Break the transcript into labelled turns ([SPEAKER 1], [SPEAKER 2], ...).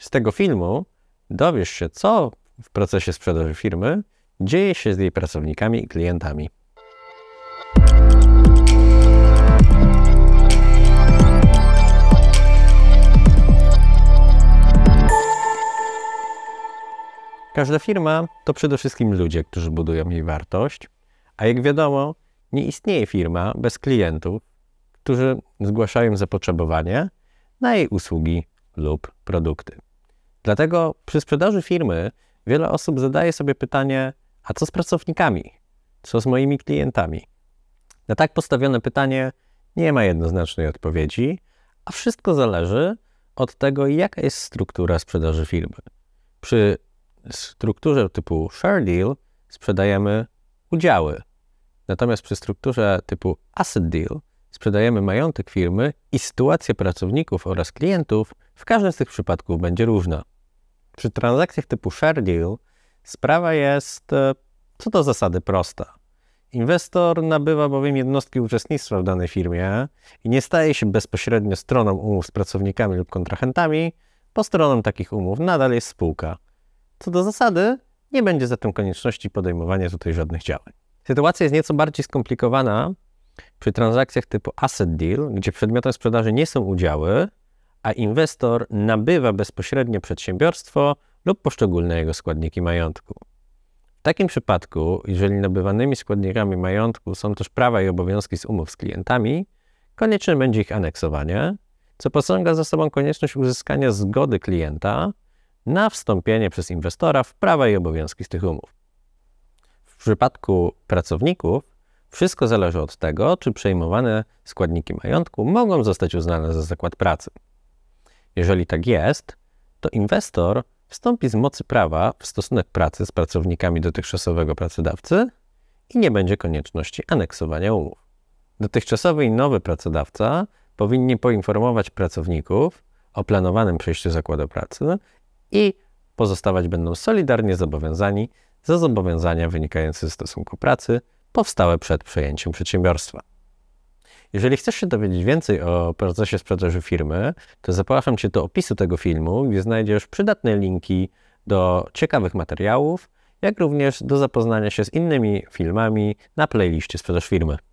[SPEAKER 1] Z tego filmu dowiesz się, co w procesie sprzedaży firmy dzieje się z jej pracownikami i klientami. Każda firma to przede wszystkim ludzie, którzy budują jej wartość, a jak wiadomo, nie istnieje firma bez klientów, którzy zgłaszają zapotrzebowanie na jej usługi lub produkty. Dlatego przy sprzedaży firmy wiele osób zadaje sobie pytanie: a co z pracownikami? Co z moimi klientami? Na tak postawione pytanie nie ma jednoznacznej odpowiedzi, a wszystko zależy od tego, jaka jest struktura sprzedaży firmy. Przy strukturze typu share deal sprzedajemy udziały, natomiast przy strukturze typu asset deal sprzedajemy majątek firmy i sytuacja pracowników oraz klientów w każdym z tych przypadków będzie różna. Przy transakcjach typu share deal sprawa jest e, co do zasady prosta. Inwestor nabywa bowiem jednostki uczestnictwa w danej firmie i nie staje się bezpośrednio stroną umów z pracownikami lub kontrahentami, bo stroną takich umów nadal jest spółka. Co do zasady, nie będzie zatem konieczności podejmowania tutaj żadnych działań. Sytuacja jest nieco bardziej skomplikowana przy transakcjach typu asset deal, gdzie przedmiotem sprzedaży nie są udziały, a inwestor nabywa bezpośrednio przedsiębiorstwo lub poszczególne jego składniki majątku. W takim przypadku, jeżeli nabywanymi składnikami majątku są też prawa i obowiązki z umów z klientami, konieczne będzie ich aneksowanie, co pociąga za sobą konieczność uzyskania zgody klienta na wstąpienie przez inwestora w prawa i obowiązki z tych umów. W przypadku pracowników wszystko zależy od tego, czy przejmowane składniki majątku mogą zostać uznane za zakład pracy. Jeżeli tak jest, to inwestor wstąpi z mocy prawa w stosunek pracy z pracownikami dotychczasowego pracodawcy i nie będzie konieczności aneksowania umów. Dotychczasowy i nowy pracodawca powinni poinformować pracowników o planowanym przejściu zakładu pracy i pozostawać będą solidarnie zobowiązani za zobowiązania wynikające ze stosunku pracy powstałe przed przejęciem przedsiębiorstwa. Jeżeli chcesz się dowiedzieć więcej o procesie sprzedaży firmy, to zapraszam Cię do opisu tego filmu, gdzie znajdziesz przydatne linki do ciekawych materiałów, jak również do zapoznania się z innymi filmami na playliście Sprzedaż Firmy.